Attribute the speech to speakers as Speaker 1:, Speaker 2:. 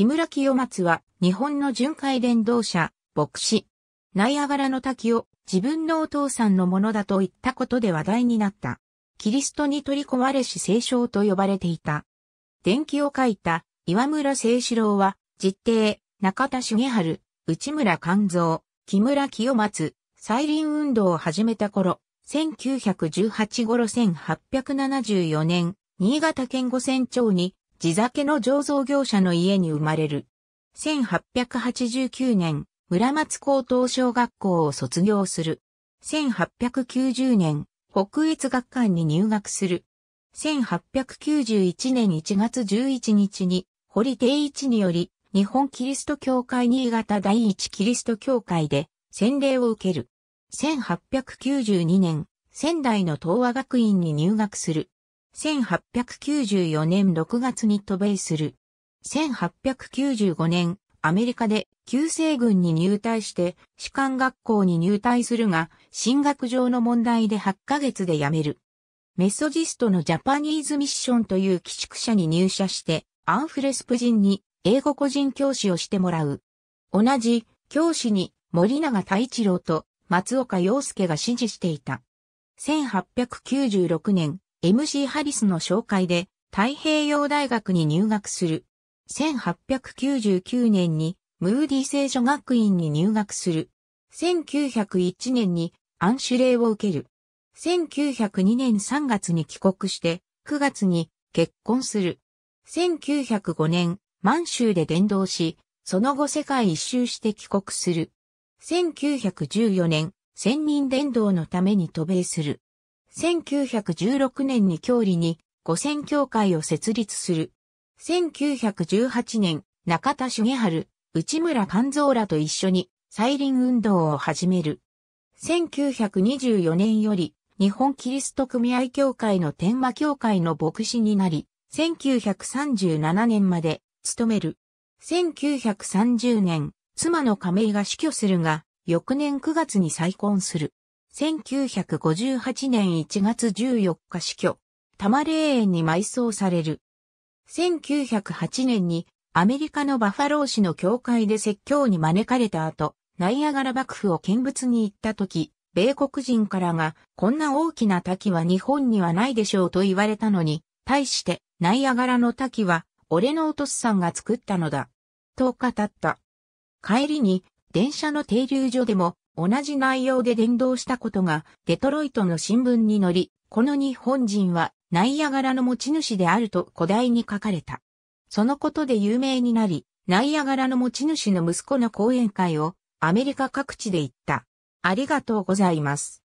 Speaker 1: 木村清松は日本の巡回連動者、牧師。ナイアガラの滝を自分のお父さんのものだと言ったことで話題になった。キリストに取り込まれし聖章と呼ばれていた。伝記を書いた岩村聖四郎は、実弟、中田重春、内村勘三、木村清松、再臨運動を始めた頃、1918頃1874年、新潟県五船町に地酒の醸造業者の家に生まれる。1889年、村松高等小学校を卒業する。1890年、北越学館に入学する。1891年1月11日に、堀定一により、日本キリスト教会新潟第一キリスト教会で洗礼を受ける。1892年、仙台の東和学院に入学する。1894年6月に渡米する。1895年、アメリカで旧制軍に入隊して、士官学校に入隊するが、進学上の問題で8ヶ月で辞める。メソジストのジャパニーズミッションという寄宿舎に入社して、アンフレスプ人に英語個人教師をしてもらう。同じ教師に森永太一郎と松岡洋介が指示していた。1896年、MC ハリスの紹介で太平洋大学に入学する。1899年にムーディ聖書学院に入学する。1901年に暗レ令を受ける。1902年3月に帰国して9月に結婚する。1905年満州で伝道し、その後世界一周して帰国する。1914年、千人伝道のために渡米する。1916年に郷里に五線協会を設立する。1918年、中田重春、内村勘蔵らと一緒に再臨運動を始める。1924年より日本キリスト組合協会の天馬協会の牧師になり、1937年まで勤める。1930年、妻の亀井が死去するが、翌年9月に再婚する。1958年1月14日死去、多摩霊園に埋葬される。1908年にアメリカのバファロー市の教会で説教に招かれた後、ナイアガラ幕府を見物に行った時、米国人からが、こんな大きな滝は日本にはないでしょうと言われたのに、対して、ナイアガラの滝は、俺のおとっさんが作ったのだ。と語った。帰りに、電車の停留所でも、同じ内容で伝道したことがデトロイトの新聞に載り、この日本人はナイアガラの持ち主であると古代に書かれた。そのことで有名になり、ナイアガラの持ち主の息子の講演会をアメリカ各地で行った。ありがとうございます。